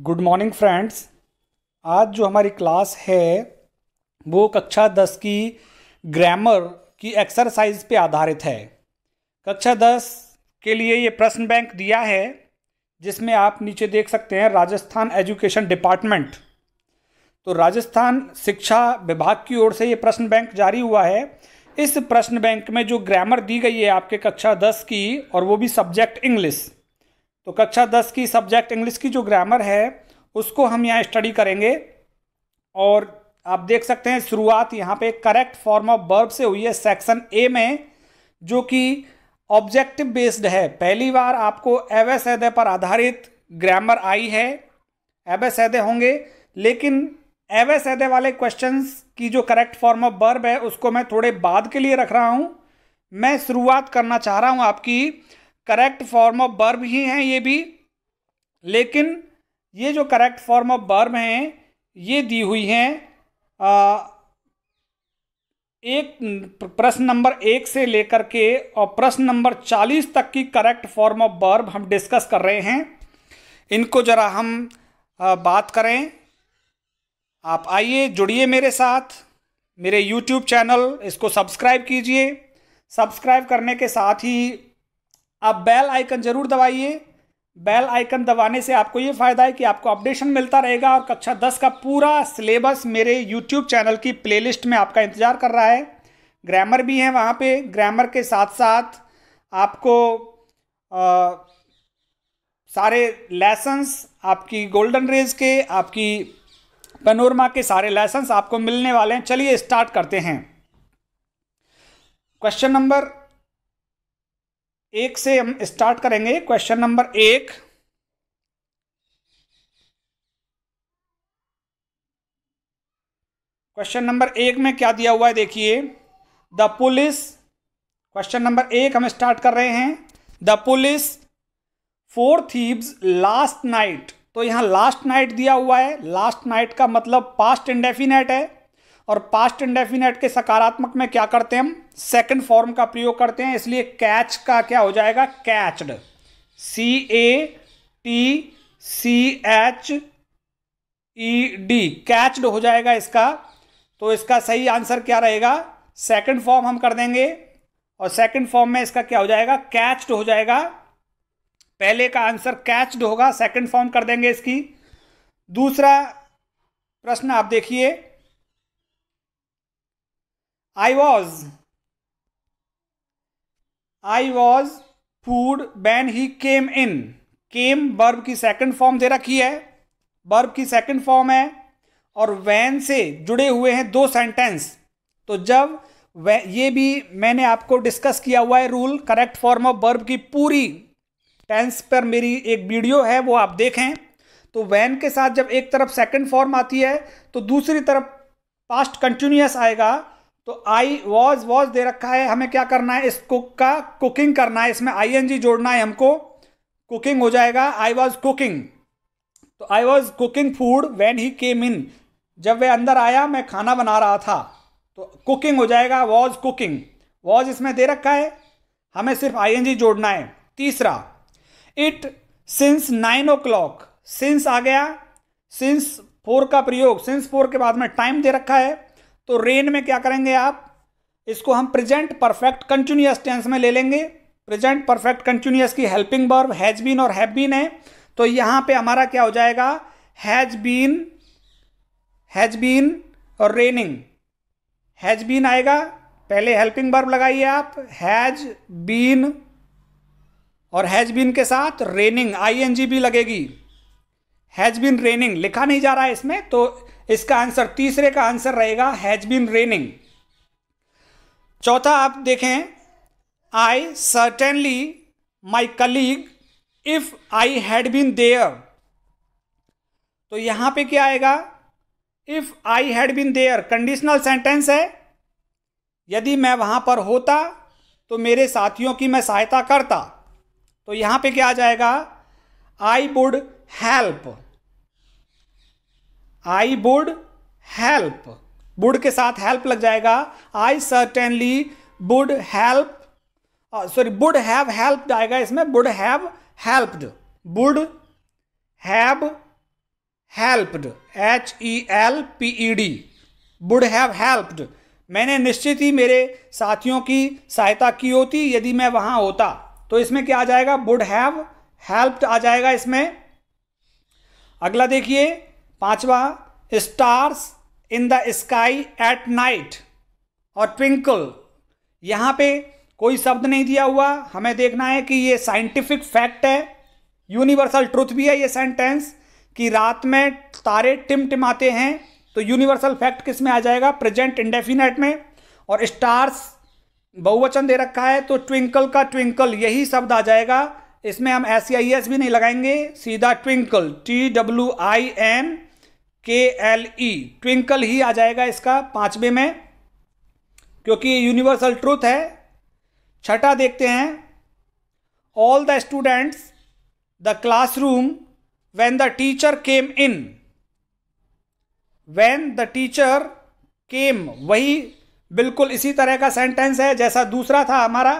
good morning friends आज जो हमारी क्लास है वो कक्षा दस की ग्रामर की एक्सरसाइज पे आधारित है कक्षा दस के लिए ये प्रश्न बैंक दिया है जिसमें आप नीचे देख सकते हैं राजस्थान एजुकेशन डिपार्टमेंट तो राजस्थान शिक्षा विभाग की ओर से ये प्रश्न बैंक जारी हुआ है इस प्रश्न बैंक में जो ग्रामर दी गई है आपके कक्षा दस की और वो भी सब्जेक्ट इंग्लिश तो कक्षा दस की सब्जेक्ट इंग्लिश की जो ग्रामर है उसको हम यहाँ स्टडी करेंगे और आप देख सकते हैं शुरुआत यहाँ पे करेक्ट फॉर्म ऑफ बर्ब से हुई है सेक्शन ए में जो कि ऑब्जेक्टिव बेस्ड है पहली बार आपको एवसैदे पर आधारित ग्रामर आई है एवसैदे होंगे लेकिन एवसैदे वाले क्वेश्चंस की जो करेक्ट फॉर्म ऑफ बर्ब है उसको मैं थोड़े बाद के लिए रख रहा हूँ मैं शुरुआत करना चाह रहा हूँ आपकी करेक्ट फॉर्म ऑफ बर्ब ही हैं ये भी लेकिन ये जो करेक्ट फॉर्म ऑफ बर्ब हैं ये दी हुई हैं एक प्रश्न नंबर एक से लेकर के और प्रश्न नंबर चालीस तक की करेक्ट फॉर्म ऑफ बर्ब हम डिस्कस कर रहे हैं इनको ज़रा हम बात करें आप आइए जुड़िए मेरे साथ मेरे YouTube चैनल इसको सब्सक्राइब कीजिए सब्सक्राइब करने के साथ ही आप बेल आइकन जरूर दबाइए बेल आइकन दबाने से आपको ये फ़ायदा है कि आपको अपडेशन मिलता रहेगा और कक्षा दस का पूरा सिलेबस मेरे यूट्यूब चैनल की प्लेलिस्ट में आपका इंतज़ार कर रहा है ग्रामर भी है वहाँ पे ग्रामर के साथ साथ आपको आ, सारे लेसन्स आपकी गोल्डन रेज के आपकी पनोरमा के सारे लेसन्स आपको मिलने वाले हैं चलिए स्टार्ट करते हैं क्वेश्चन नंबर एक से हम स्टार्ट करेंगे क्वेश्चन नंबर एक क्वेश्चन नंबर एक में क्या दिया हुआ है देखिए द पुलिस क्वेश्चन नंबर एक हम स्टार्ट कर रहे हैं the police for thieves last night तो यहां लास्ट नाइट दिया हुआ है लास्ट नाइट का मतलब पास्ट इंडेफिनेट है और पास्ट इंडेफिनेट के सकारात्मक में क्या करते हैं हम सेकेंड फॉर्म का प्रयोग करते हैं इसलिए कैच का क्या हो जाएगा catched C A T C H E D catched हो जाएगा इसका तो इसका सही आंसर क्या रहेगा सेकेंड फॉर्म हम कर देंगे और सेकेंड फॉर्म में इसका क्या हो जाएगा कैच्ड हो जाएगा पहले का आंसर कैच्ड होगा सेकेंड फॉर्म कर देंगे इसकी दूसरा प्रश्न आप देखिए I was I was food when he came in came verb की सेकंड फॉर्म दे रखी है बर्ब की सेकंड फॉर्म है और वैन से जुड़े हुए हैं दो सेंटेंस तो जब ये भी मैंने आपको डिस्कस किया हुआ है rule correct form of verb की पूरी टेंस पर मेरी एक वीडियो है वो आप देखें तो वैन के साथ जब एक तरफ सेकंड फॉर्म आती है तो दूसरी तरफ पास्ट कंटिन्यूस आएगा तो आई वॉज वॉज दे रखा है हमें क्या करना है इस कुक का कुकिंग करना है इसमें आई एन जी जोड़ना है हमको कुकिंग हो जाएगा आई वॉज कुकिंग तो I was cooking food when he came in जब वह अंदर आया मैं खाना बना रहा था तो कुकिंग हो जाएगा वॉज कुकिंग वॉज इसमें दे रखा है हमें सिर्फ आई एन जी जोड़ना है तीसरा it since nine o'clock since आ गया सिंस फोर का प्रयोग सिंस फोर के बाद में टाइम दे रखा है तो रेन में क्या करेंगे आप इसको हम प्रेजेंट परफेक्ट कंटिन्यूस टेंस में ले लेंगे प्रेजेंट परफेक्ट कंटिन्यूस की हेल्पिंग बर्ब हैज बीन और हैव बीन है तो यहां पे हमारा क्या हो जाएगा हैज बीन हैज बीन और रेनिंग हैज बीन आएगा पहले हेल्पिंग बर्ब लगाइए आप हैज बीन और हैज बीन के साथ रेनिंग आई एन जी भी लगेगी हैज बीन रेनिंग लिखा नहीं जा रहा है इसमें तो इसका आंसर तीसरे का आंसर रहेगा हैज बीन रेनिंग चौथा आप देखें I certainly my colleague if I had been there तो यहां पे क्या आएगा if I had been there conditional sentence है यदि मैं वहां पर होता तो मेरे साथियों की मैं सहायता करता तो यहां पे क्या आ जाएगा I would help I would help would के साथ हेल्प लग जाएगा I certainly would help sorry would have help आएगा इसमें would have helped would have helped H E L P E D would have helped मैंने निश्चित ही मेरे साथियों की सहायता की होती यदि मैं वहां होता तो इसमें क्या आ जाएगा वुड हैव हेल्प्ड आ जाएगा इसमें अगला देखिए पांचवा stars in the sky at night और ट्विंकल यहाँ पे कोई शब्द नहीं दिया हुआ हमें देखना है कि ये साइंटिफिक फैक्ट है यूनिवर्सल ट्रूथ भी है ये सेंटेंस कि रात में तारे टिमटिमाते हैं तो यूनिवर्सल फैक्ट किस में आ जाएगा प्रेजेंट इंडेफिनेट में और स्टार्स बहुवचन दे रखा है तो ट्विंकल का ट्विंकल यही शब्द आ जाएगा इसमें हम एस आई एस भी नहीं लगाएंगे सीधा twinkle T W I N K L E twinkle ही आ जाएगा इसका पांचवे में क्योंकि ये यूनिवर्सल ट्रूथ है छठा देखते हैं all the students the classroom when the teacher came in when the teacher came वही बिल्कुल इसी तरह का सेंटेंस है जैसा दूसरा था हमारा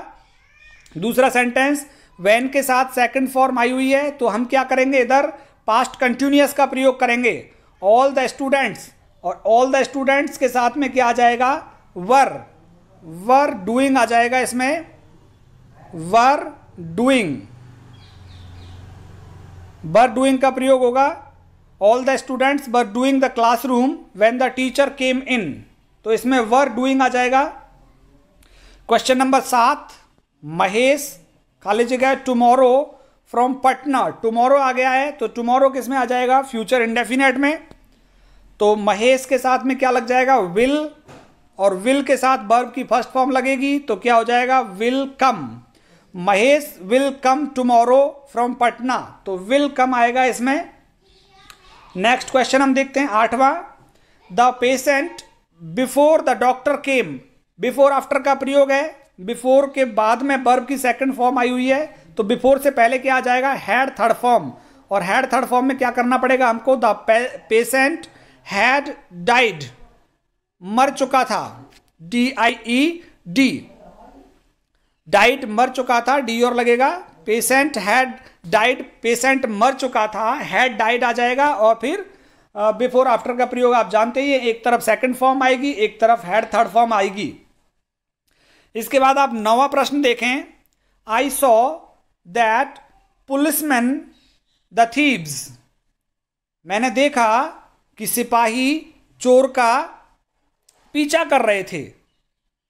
दूसरा सेंटेंस वैन के साथ सेकंड फॉर्म आई हुई है तो हम क्या करेंगे इधर पास्ट कंटिन्यूस का प्रयोग करेंगे ऑल द स्टूडेंट्स और ऑल द स्टूडेंट्स के साथ में क्या आ जाएगा वर वर डूइंग आ जाएगा इसमें वर डूइंग वर डूइंग का प्रयोग होगा all the students were doing the classroom when the teacher came in तो इसमें वर डूइंग आ जाएगा क्वेश्चन नंबर सात महेश कॉलेज गया टुमारो फ्रॉम पटना टुमारो आ गया है तो टुमारो किसमें आ जाएगा फ्यूचर इंडेफिनेट में तो महेश के साथ में क्या लग जाएगा विल और विल के साथ बर्ब की फर्स्ट फॉर्म लगेगी तो क्या हो जाएगा will come Mahesh will come tomorrow from Patna तो विल कम आएगा इसमें नेक्स्ट क्वेश्चन हम देखते हैं आठवां the patient before the doctor came before after का प्रयोग है बिफोर के बाद में बर्ब की सेकंड फॉर्म आई हुई है तो बिफोर से पहले क्या आ जाएगा हैड थर्ड फॉर्म और हैड थर्ड फॉर्म में क्या करना पड़ेगा हमको द पेशेंट हैड डाइड मर चुका था D I E D died मर चुका था डी और लगेगा पेशेंट हैड डाइट पेशेंट मर चुका था हैड डाइट आ जाएगा और फिर बिफोर आफ्टर का प्रयोग आप जानते ही एक तरफ सेकंड फॉर्म आएगी एक तरफ हैड थर्ड फॉर्म आएगी इसके बाद आप नवा प्रश्न देखें I saw that policeman the thieves मैंने देखा कि सिपाही चोर का पीछा कर रहे थे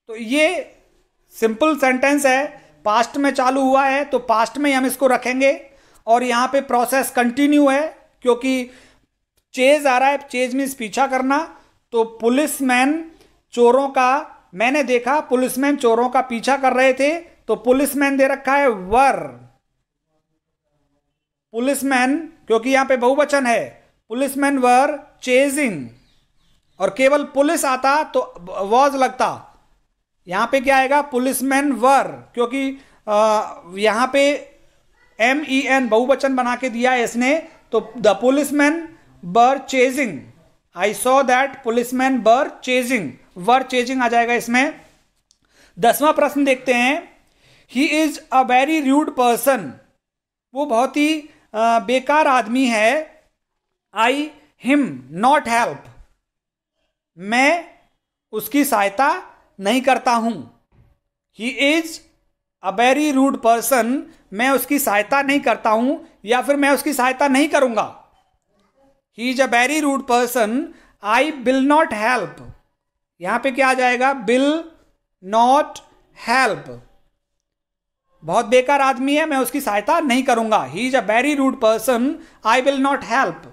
तो ये सिंपल सेंटेंस है पास्ट में चालू हुआ है तो पास्ट में हम इसको रखेंगे और यहाँ पे प्रोसेस कंटिन्यू है क्योंकि चेज आ रहा है चेज मीन्स पीछा करना तो पुलिसमैन चोरों का मैंने देखा पुलिसमैन चोरों का पीछा कर रहे थे तो पुलिसमैन दे रखा है वर पुलिसमैन क्योंकि यहाँ पे बहुवचन है पुलिसमैन वर चेजिंग और केवल पुलिस आता तो वॉज लगता यहां पे क्या आएगा पुलिसमैन वर क्योंकि यहां पे एम ई एन बहुवचन बना के दिया है इसने तो the policeman were chasing I saw that policeman were chasing were chasing आ जाएगा इसमें दसवां प्रश्न देखते हैं he is a very rude person वो बहुत ही बेकार आदमी है आई हिम नॉट हेल्प मैं उसकी सहायता नहीं करता हूं he is a very rude person मैं उसकी सहायता नहीं करता हूँ या फिर मैं उसकी सहायता नहीं करूंगा he is a very rude person I will not help यहाँ पे क्या आ जाएगा बिल नॉट हेल्प बहुत बेकार आदमी है मैं उसकी सहायता नहीं करूंगा he is a very rude person I will not help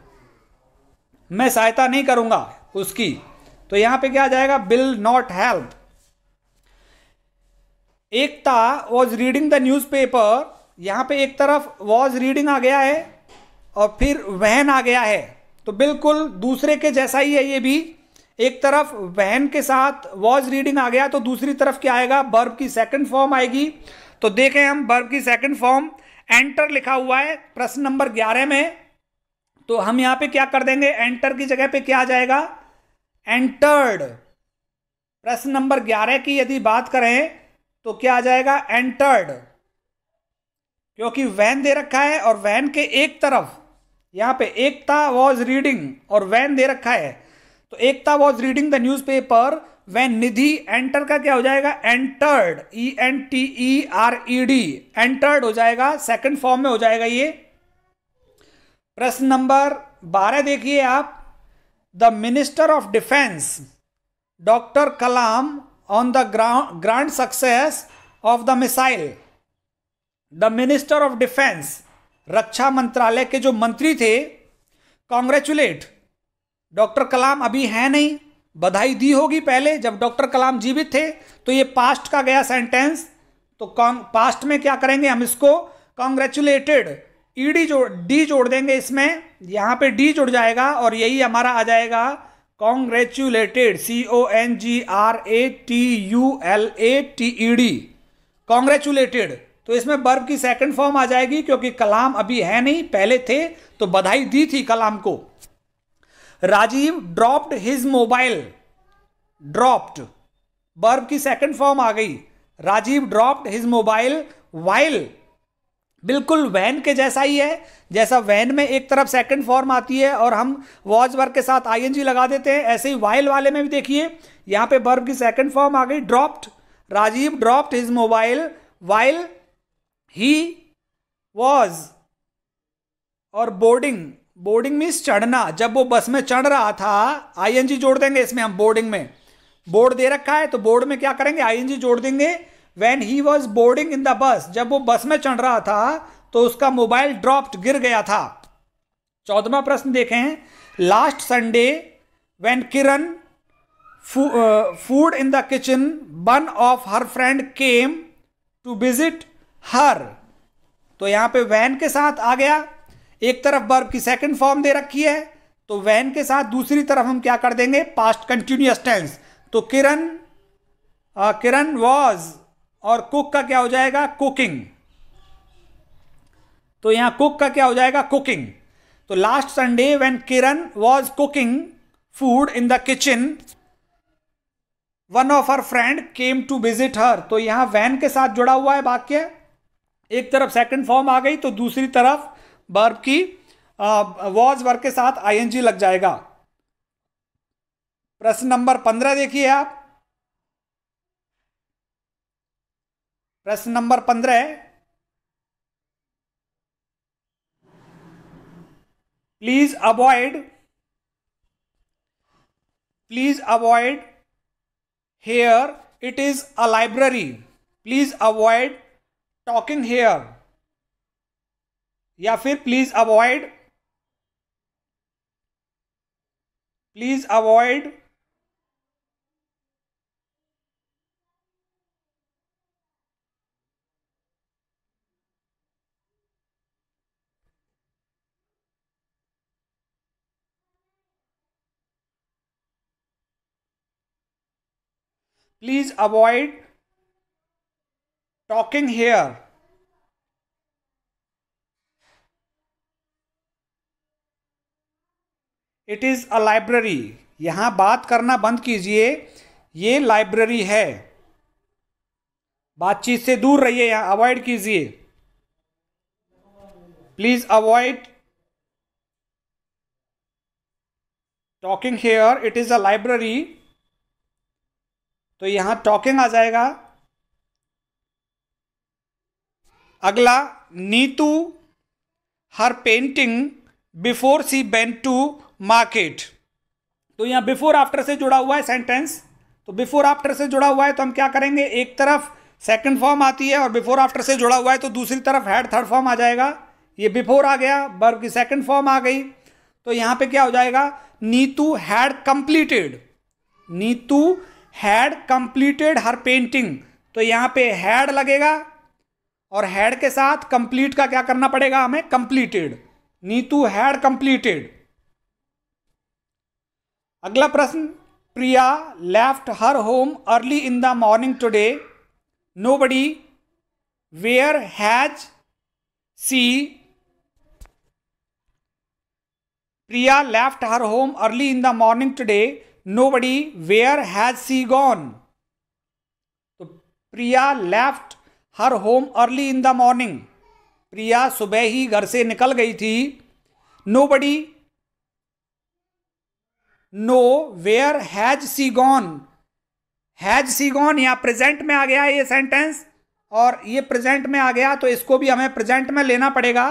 मैं सहायता नहीं करूँगा उसकी तो यहाँ पे क्या आ जाएगा will not help Ekta was reading the newspaper यहाँ पे एक तरफ वॉज रीडिंग आ गया है और फिर वहन आ गया है तो बिल्कुल दूसरे के जैसा ही है ये भी एक तरफ वहन के साथ वॉज रीडिंग आ गया तो दूसरी तरफ क्या आएगा बर्ब की सेकंड फॉर्म आएगी तो देखें हम बर्ब की सेकंड फॉर्म एंटर लिखा हुआ है प्रश्न नंबर ग्यारह में तो हम यहां पे क्या कर देंगे एंटर की जगह पे क्या आ जाएगा एंटर्ड प्रश्न नंबर ग्यारह की यदि बात करें तो क्या आ जाएगा एंटर्ड क्योंकि वैन दे रखा है और वैन के एक तरफ यहां पे एकता वॉज रीडिंग और वैन दे रखा है तो Ekta was reading the newspaper when Nidhi enter का क्या हो जाएगा entered E N T E R E D entered हो जाएगा सेकंड फॉर्म में हो जाएगा ये प्रश्न नंबर बारह देखिए आप the minister of defence doctor Kalam on the grand success of the missile the minister of defence रक्षा मंत्रालय के जो मंत्री थे कॉन्ग्रेचुलेट डॉक्टर कलाम अभी हैं नहीं बधाई दी होगी पहले जब डॉक्टर कलाम जीवित थे तो ये पास्ट का गया सेंटेंस तो पास्ट में क्या करेंगे हम इसको कॉन्ग्रेचुलेटेड ईडी जोड़ डी जोड़ देंगे इसमें यहाँ पे डी जुड़ जाएगा और यही हमारा आ जाएगा congratulated C O N G R A T U L A T E D congratulated तो इसमें बर्ब की सेकंड फॉर्म आ जाएगी क्योंकि कलाम अभी है नहीं पहले थे तो बधाई दी थी कलाम को Rajiv dropped his mobile dropped verb की सेकंड फॉर्म आ गई Rajiv dropped his mobile while बिल्कुल वैन के जैसा ही है जैसा वैन में एक तरफ सेकंड फॉर्म आती है और हम वॉज वर्ग के साथ आईएनजी लगा देते हैं ऐसे ही वाइल वाले में भी देखिए यहाँ पे बर्ब की सेकंड फॉर्म आ गई dropped Rajiv dropped his mobile while he was और बोर्डिंग बोर्डिंग मीन्स चढ़ना जब वो बस में चढ़ रहा था आई जोड़ देंगे इसमें हम बोर्डिंग में बोर्ड दे रखा है तो बोर्ड में क्या करेंगे आई जोड़ देंगे when he was boarding in the bus जब वो बस में चढ़ रहा था तो उसका मोबाइल ड्रॉप्ड गिर गया था चौदवा प्रश्न देखें last Sunday when Kiran food in the kitchen one of her friend came to visit her तो यहाँ पे वैन के साथ आ गया एक तरफ वर्ब की सेकंड फॉर्म दे रखी है तो वैन के साथ दूसरी तरफ हम क्या कर देंगे पास्ट कंटिन्यूस टेंस तो किरण किरण वॉज और कुक का क्या हो जाएगा कुकिंग तो यहां कुक का क्या हो जाएगा कुकिंग तो last Sunday when Kiran was cooking food in the kitchen one of her friend came to visit her तो यहां वैन के साथ जुड़ा हुआ है वाक्य एक तरफ सेकंड फॉर्म आ गई तो दूसरी तरफ बर्ब की वॉज वर्ग के साथ आईएनजी लग जाएगा प्रश्न नंबर पंद्रह देखिए आप प्रश्न नंबर पंद्रह please avoid please avoid here it is a library please avoid talking here या फिर please avoid please avoid please avoid talking here it is a library यहां बात करना बंद कीजिए ये लाइब्रेरी है बातचीत से दूर रहिए यहां अवॉइड कीजिए please avoid talking here it is a library तो यहां टॉकिंग आ जाएगा अगला Neetu her painting before she went to market तो यहां बिफोर आफ्टर से जुड़ा हुआ है सेंटेंस तो बिफोर आफ्टर से जुड़ा हुआ है तो हम क्या करेंगे एक तरफ सेकंड फॉर्म आती है और बिफोर आफ्टर से जुड़ा हुआ है तो दूसरी तरफ हैड थर्ड फॉर्म आ जाएगा ये बिफोर आ गया बर्ब की सेकंड फॉर्म आ गई तो यहां पे क्या हो जाएगा Neetu had completed Neetu had completed her painting तो यहाँ पे हैड लगेगा और हैड के साथ कंप्लीट का क्या करना पड़ेगा हमें कंप्लीटेड नीतू हैड कंप्लीटेड अगला प्रश्न Priya left her home early in the morning today nobody where has she Priya left her home early in the morning today nobody where has she gone तो Priya left her home early in the morning Priya सुबह ही घर से निकल गई थी nobody no where has she gone has she gone या present में आ गया ये सेंटेंस और ये प्रेजेंट में आ गया तो इसको भी हमें प्रेजेंट में लेना पड़ेगा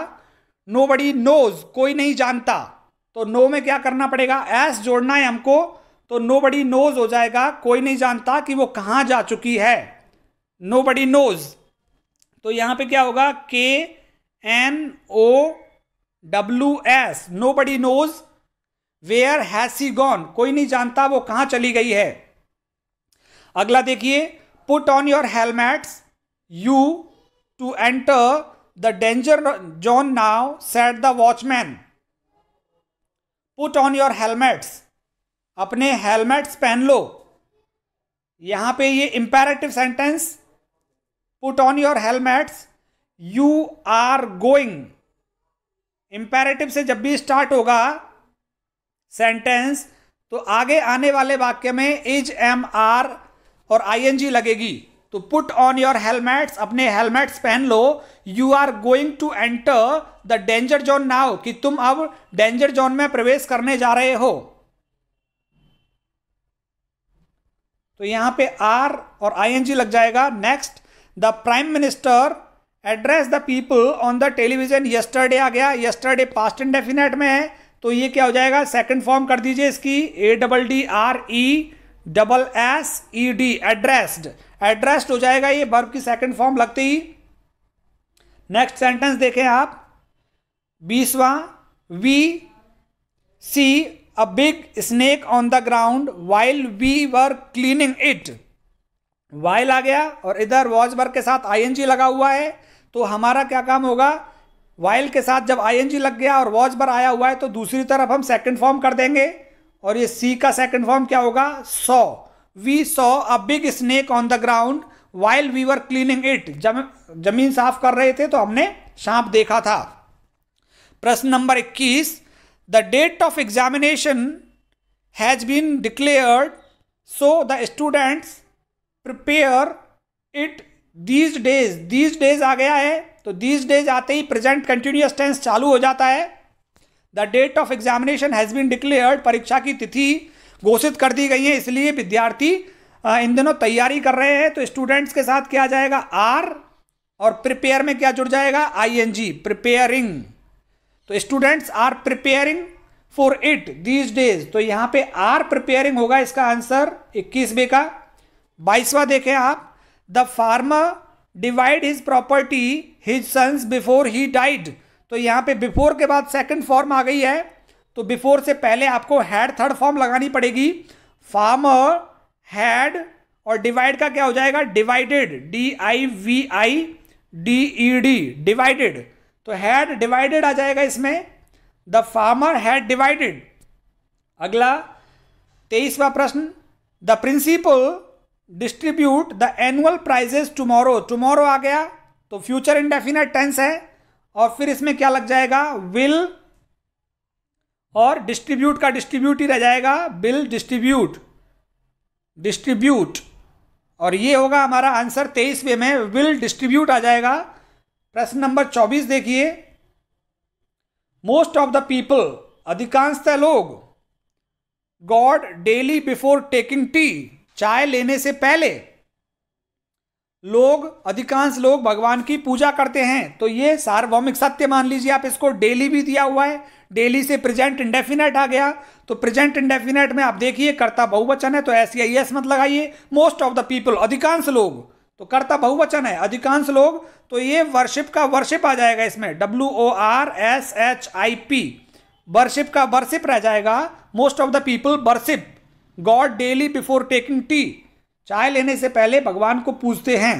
नो बडी नोज कोई नहीं जानता तो नो में क्या करना पड़ेगा एस जोड़ना है हमको तो नो बडी नोज हो जाएगा कोई नहीं जानता कि वो कहाँ जा चुकी है नो बडी नोज तो यहाँ पे क्या होगा K N O W S nobody knows where has she gone कोई नहीं जानता वो कहाँ चली गई है अगला देखिए put on your helmets you to enter the danger zone now said the watchman put on your helmets अपने हेलमेट्स पहन लो यहां पे ये imperative sentence put on your helmets you are going imperative से जब भी स्टार्ट होगा सेंटेंस तो आगे आने वाले वाक्य में इज एम आर और आईएनजी लगेगी तो पुट ऑन योर हेलमेट्स अपने हेलमेट्स पहन लो you are going to enter the danger zone now कि तुम अब डेंजर जोन में प्रवेश करने जा रहे हो तो यहां पे आर और आई लग जाएगा next the prime minister address the people on the television yesterday आ गया यस्टरडे पास्ट एंड डेफिनेट में है तो ये क्या हो जाएगा सेकंड फॉर्म कर दीजिए इसकी A double D R E double S E D addressed addressed हो जाएगा ये बर्ब की सेकंड फॉर्म लगते ही नेक्स्ट सेंटेंस देखें आप बीसवा we see a big snake on the ground while we were cleaning it while आ गया और इधर वॉच वर्ग के साथ आई एन जी लगा हुआ है तो हमारा क्या काम होगा वाइल के साथ जब आई एन जी लग गया और वॉच पर आया हुआ है तो दूसरी तरफ हम सेकेंड फॉर्म कर देंगे और ये सी का सेकेंड फॉर्म क्या होगा so we saw a big snake on the ground while we were cleaning it जब जमीन साफ कर रहे थे तो हमने सांप देखा था प्रश्न नंबर इक्कीस the date of examination has been declared so the students prepare it these days these days aa gaya hai to these days aate hi present continuous tense chalu ho jata hai the date of examination has been declared pariksha ki tithi घोषित कर दी गई है इसलिए विद्यार्थी इन दिनों तैयारी कर रहे हैं तो स्टूडेंट्स के साथ क्या जाएगा आर और प्रिपेयर में क्या जुड़ जाएगा आईएनजी एन प्रिपेयरिंग तो students are preparing for it these days तो यहां पे आर प्रिपेयरिंग होगा इसका आंसर इक्कीस बे का बाईसवा देखें आप the farmer divide his property his sons before he died तो यहां पे बिफोर के बाद सेकंड फॉर्म आ गई है तो बिफोर से पहले आपको हैड थर्ड फॉर्म लगानी पड़ेगी फार्मर हैड और डिवाइड का क्या हो जाएगा divided D I V I D E D divided तो हैड डिवाइडेड आ जाएगा इसमें द फार्मर हैड डिवाइडेड अगला तेईसवा प्रश्न the principal distribute the annual prizes tomorrow tomorrow आ गया तो फ्यूचर इंडेफिनेट टेंस है और फिर इसमें क्या लग जाएगा विल और डिस्ट्रीब्यूट का डिस्ट्रीब्यूट ही रह जाएगा बिल डिस्ट्रीब्यूट डिस्ट्रीब्यूट और ये होगा हमारा आंसर तेईसवे में विल डिस्ट्रीब्यूट आ जाएगा प्रश्न नंबर चौबीस देखिए मोस्ट ऑफ द पीपल अधिकांशतः लोग god daily before taking tea चाय लेने से पहले लोग अधिकांश लोग भगवान की पूजा करते हैं तो ये सार्वभौमिक सत्य मान लीजिए आप इसको डेली भी दिया हुआ है डेली से प्रेजेंट इंडेफिनेट आ गया तो प्रेजेंट इंडेफिनेट में आप देखिए कर्ता बहुवचन है तो ऐसी आई एस मत लगाइए मोस्ट ऑफ द पीपल अधिकांश लोग तो कर्ता बहुवचन है अधिकांश लोग तो ये वर्शिप का वर्शिप आ जाएगा इसमें W O R S H I P worship का वर्शिप रह जाएगा most of the people worship god daily before taking tea चाय लेने से पहले भगवान को पूजते हैं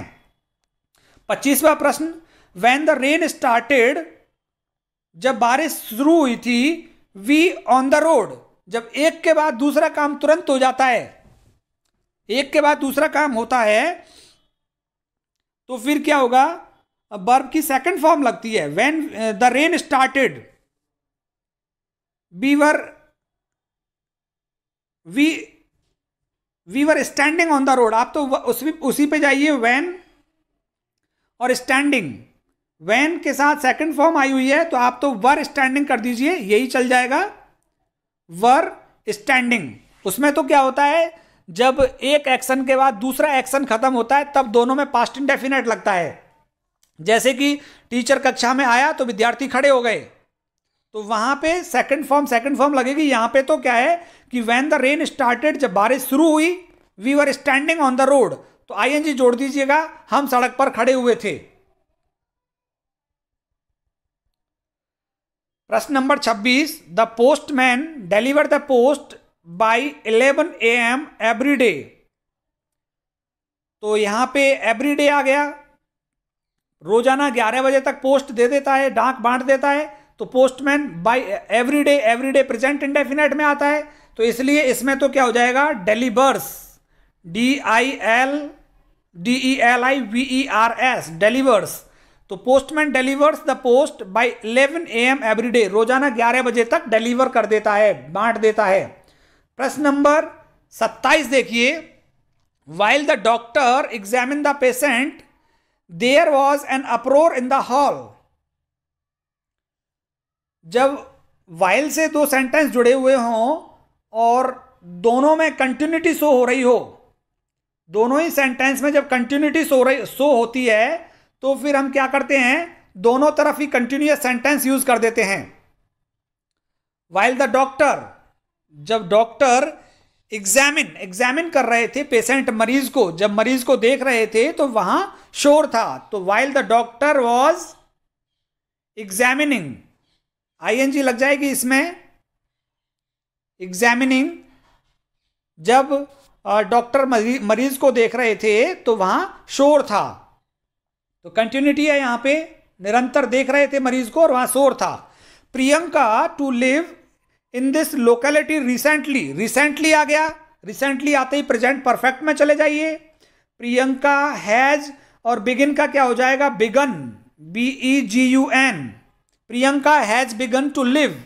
पच्चीसवा प्रश्न वैन द रेन स्टार्टेड जब बारिश शुरू हुई थी वी ऑन द रोड जब एक के बाद दूसरा काम तुरंत हो जाता है एक के बाद दूसरा काम होता है तो फिर क्या होगा बर्ब की सेकंड फॉर्म लगती है when the rain started we were we we were standing on the road आप तो उसी उसी पे जाइए वैन और स्टैंडिंग वैन के साथ सेकंड फॉर्म आई हुई है तो आप तो वर स्टैंडिंग कर दीजिए यही चल जाएगा वर स्टैंडिंग उसमें तो क्या होता है जब एक एक्शन के बाद दूसरा एक्शन खत्म होता है तब दोनों में पास्ट इंडेफिनेट लगता है जैसे कि टीचर कक्षा में आया तो विद्यार्थी खड़े हो गए तो वहां पे सेकंड फॉर्म सेकंड फॉर्म लगेगी यहां पे तो क्या है कि व्हेन द रेन स्टार्टेड जब बारिश शुरू हुई we were standing on the road तो आईएनजी जोड़ दीजिएगा हम सड़क पर खड़े हुए थे प्रश्न number 26 the postman deliver the post by 11 A M every day तो यहां पे एवरी डे आ गया रोजाना 11 बजे तक पोस्ट दे देता है डाक बांट देता है तो postman by every day every day present indefinite में आता है तो इसलिए इसमें तो क्या हो जाएगा delivers D E L I V E R S ई आर एस डेलीवर्स तो postman delivers the post by 11 A M every day रोजाना 11 बजे तक डिलीवर कर देता है बांट देता है प्रश्न नंबर सत्ताईस देखिए while the doctor examine the patient there was an uproar in the hall जब वाइल से दो सेंटेंस जुड़े हुए हों और दोनों में कंटिन्यूटी शो हो रही हो दोनों ही सेंटेंस में जब कंटिन्यूटी शो रही शो होती है तो फिर हम क्या करते हैं दोनों तरफ ही कंटिन्यूस सेंटेंस यूज कर देते हैं वाइल द डॉक्टर जब डॉक्टर एग्जामिन एग्जामिन कर रहे थे पेशेंट मरीज को जब मरीज को देख रहे थे तो वहां शोर था तो while the doctor was examining ING लग जाएगी इसमें एग्जामिनिंग जब डॉक्टर मरीज को देख रहे थे तो वहां शोर था तो कंटिन्यूटी है यहां पे निरंतर देख रहे थे मरीज को और वहां शोर था Priyanka to live in this locality recently recently आ गया रिसेंटली आते ही प्रेजेंट परफेक्ट में चले जाइए प्रियंका हैज और बिगिन का क्या हो जाएगा begun B E G U N Priyanka has begun to live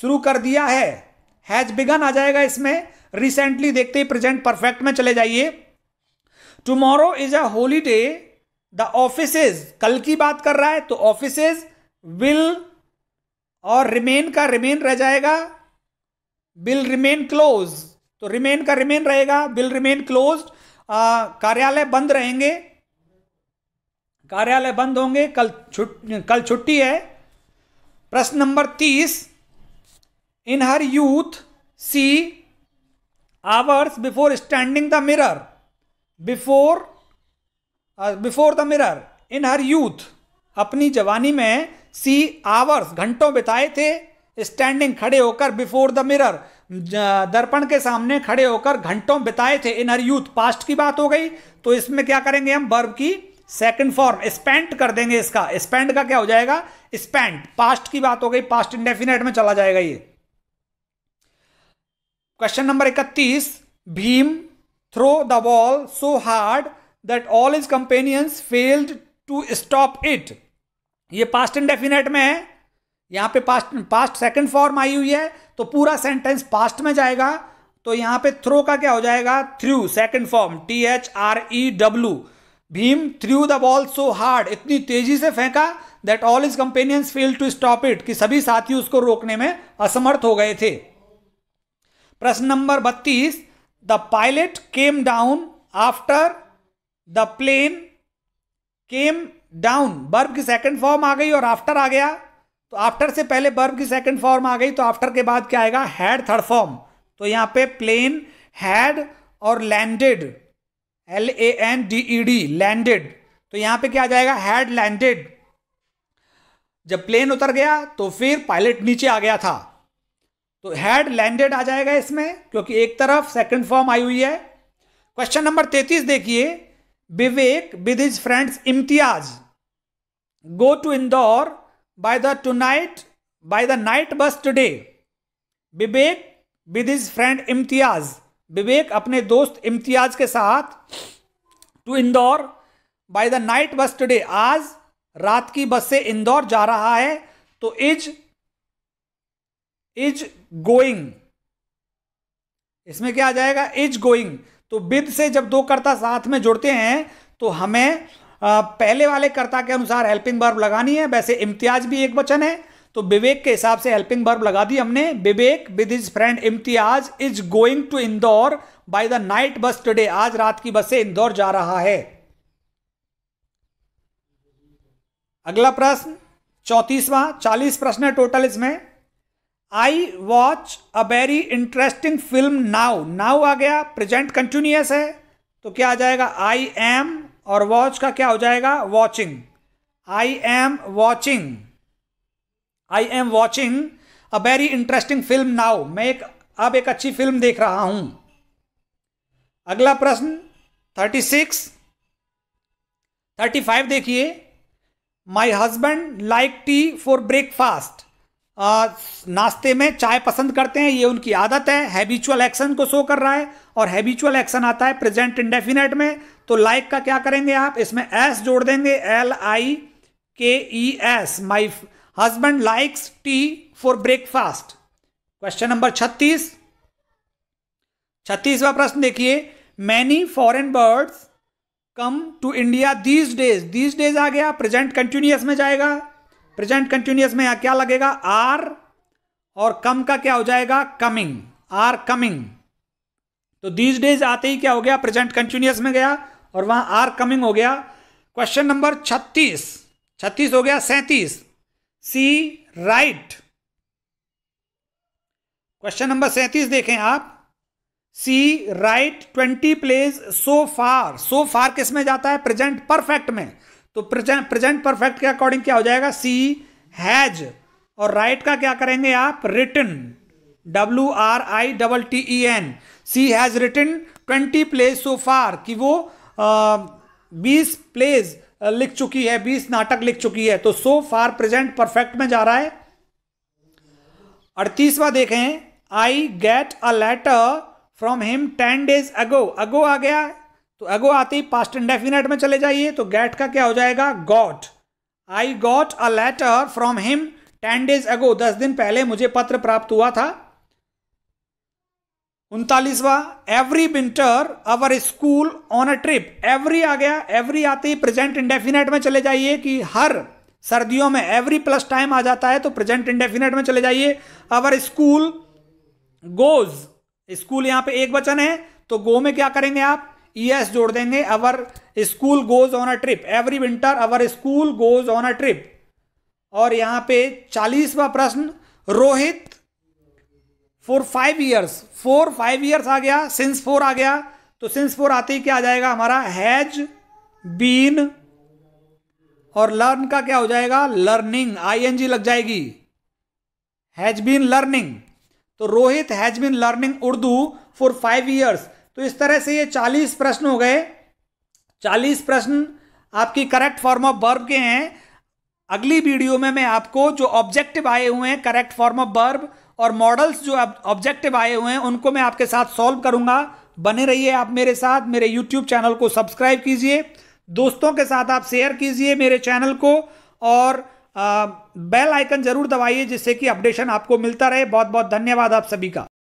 शुरू कर दिया है हैज बिगन आ जाएगा इसमें रिसेंटली देखते ही प्रेजेंट परफेक्ट में चले जाइए tomorrow is a holiday the office कल की बात कर रहा है तो ऑफिस विल और रिमेन का रिमेन रह जाएगा बिल रिमेन क्लोज तो रिमेन का रिमेन रहेगा बिल रिमेन क्लोज कार्यालय बंद रहेंगे कार्यालय बंद होंगे कल छुट कल छुट्टी है प्रश्न नंबर तीस in her youth she hours before standing the mirror before before the mirror in her youth अपनी जवानी में सी आवर्स घंटों बिताए थे स्टैंडिंग खड़े होकर बिफोर द मिरर दर्पण के सामने खड़े होकर घंटों बिताए थे इन हर यूथ पास्ट की बात हो गई तो इसमें क्या करेंगे हम वर्ब की सेकंड फॉर्म स्पेंट कर देंगे इसका स्पेंट का क्या हो जाएगा स्पेंट पास्ट की बात हो गई पास्ट इंडेफिनेट में चला जाएगा ये क्वेश्चन नंबर इकतीस Bhim throw the ball so hard that all is companions failed to stop it ये पास्ट इंडेफिनेट में है यहाँ पे पास्ट पास्ट सेकंड फॉर्म आई हुई है तो पूरा सेंटेंस पास्ट में जाएगा तो यहाँ पे थ्रो का क्या हो जाएगा threw second form T H R E W Bhim threw the ball so hard इतनी तेजी से फेंका that all is companions fail to stop it कि सभी साथी उसको रोकने में असमर्थ हो गए थे प्रश्न नंबर बत्तीस the pilot came down after the plane came down verb की सेकंड फॉर्म आ गई और आफ्टर आ गया तो आफ्टर से पहले बर्ब की सेकंड फॉर्म आ गई तो आफ्टर के बाद क्या आएगा हैड थर्ड फॉर्म तो यहां पे प्लेन हैड और landed L A N D E D landed तो यहां पे क्या आ जाएगा हैड लैंडेड जब प्लेन उतर गया तो फिर पायलट नीचे आ गया था तो हैड लैंडेड आ जाएगा इसमें क्योंकि एक तरफ सेकंड फॉर्म आई हुई है क्वेश्चन नंबर तैतीस देखिए Vivek with his friends Imtiaz go to Indore by the tonight by the night bus today Vivek with his friend Imtiaz Vivek अपने दोस्त इम्तियाज के साथ to Indore by the night bus today आज रात की बस से इंदौर जा रहा है तो इज इज गोइंग इसमें क्या आ जाएगा इज गोइंग तो विद से जब दो कर्ता साथ में जुड़ते हैं तो हमें पहले वाले कर्ता के अनुसार हेल्पिंग बर्ब लगानी है वैसे इम्तियाज भी एक वचन है तो विवेक के हिसाब से हेल्पिंग बर्ब लगा दी हमने Vivek with is friend Imtiaz is going to Indore by the night bus today आज रात की बस से इंदौर जा रहा है अगला प्रश्न चौतीसवा चालीस प्रश्न है टोटल इसमें I watch a very interesting film now now आ गया प्रेजेंट कंटिन्यूस है तो क्या आ जाएगा आई एम और वॉच का क्या हो जाएगा watching I am watching I am watching a very interesting film now मैं एक अब एक अच्छी फिल्म देख रहा हूं अगला प्रश्न थर्टी सिक्स थर्टी फाइव देखिए my husband like tea for breakfast नाश्ते में चाय पसंद करते हैं ये उनकी आदत है हैबिचुअल एक्शन को शो कर रहा है और हैबिचुअल एक्शन आता है प्रेजेंट इंडेफिनेट में तो लाइक का क्या करेंगे आप इसमें एस जोड़ देंगे L I K E S my husband likes tea for breakfast question number छत्तीस छत्तीसवा प्रश्न देखिए many foreign birds come to India these days these days आ गया प्रेजेंट कंटिन्यूस में जाएगा प्रेजेंट कंटिन्यूस में यहां क्या लगेगा आर और कम का क्या हो जाएगा कमिंग आर कमिंग तो दीज डेज आते ही क्या हो गया प्रेजेंट कंटिन्यूस में गया और वहां आर कमिंग हो गया क्वेश्चन नंबर छत्तीस छत्तीस हो गया सैंतीस सी राइट क्वेश्चन नंबर सैंतीस देखें आप she write twenty plays so far so far किस में जाता है प्रेजेंट परफेक्ट में तो प्रेजेंट परफेक्ट के अकॉर्डिंग क्या हो जाएगा सी हैज और राइट का क्या करेंगे आप written W R I double T E N she has written twenty place so far कि वो बीस प्लेज लिख चुकी है बीस नाटक लिख चुकी है तो सो फार प्रेजेंट परफेक्ट में जा रहा है अड़तीसवा देखें I get a letter from him ten days ago ago आ गया तो एगो आते ही पास्ट इंडेफिनेट में चले जाइए तो गेट का क्या हो जाएगा got I got a letter from him ten days ago दस दिन पहले मुझे पत्र प्राप्त हुआ था उनतालीसवा every winter our school on a trip every आ गया एवरी आते ही प्रेजेंट इंडेफिनेट में चले जाइए कि हर सर्दियों में एवरी प्लस टाइम आ जाता है तो प्रेजेंट इंडेफिनेट में चले जाइए अवर स्कूल गोज स्कूल यहां पे एक वचन है तो गो में क्या करेंगे आप ईएस e जोड़ देंगे our school goes on a trip every winter our school goes on a trip और यहाँ पे चालीसवा प्रश्न Rohit for five years four five years आ गया सिंस फोर आ गया तो सिंस फोर आते ही क्या आ जाएगा हमारा हैज बीन और लर्न का क्या हो जाएगा लर्निंग आई एन जी लग जाएगी हैज बीन लर्निंग तो Rohit has been learning Urdu for five years तो इस तरह से ये चालीस प्रश्न हो गए चालीस प्रश्न आपकी करेक्ट फॉर्म ऑफ बर्ब के हैं अगली वीडियो में मैं आपको जो ऑब्जेक्टिव आए हुए हैं करेक्ट फॉर्म ऑफ बर्ब और मॉडल्स जो ऑब्जेक्टिव आए हुए हैं उनको मैं आपके साथ सॉल्व करूंगा बने रहिए आप मेरे साथ मेरे यूट्यूब चैनल को सब्सक्राइब कीजिए दोस्तों के साथ आप शेयर कीजिए मेरे चैनल को और आ, बेल आइकन जरूर दबाइए जिससे कि अपडेशन आपको मिलता रहे बहुत बहुत धन्यवाद आप सभी का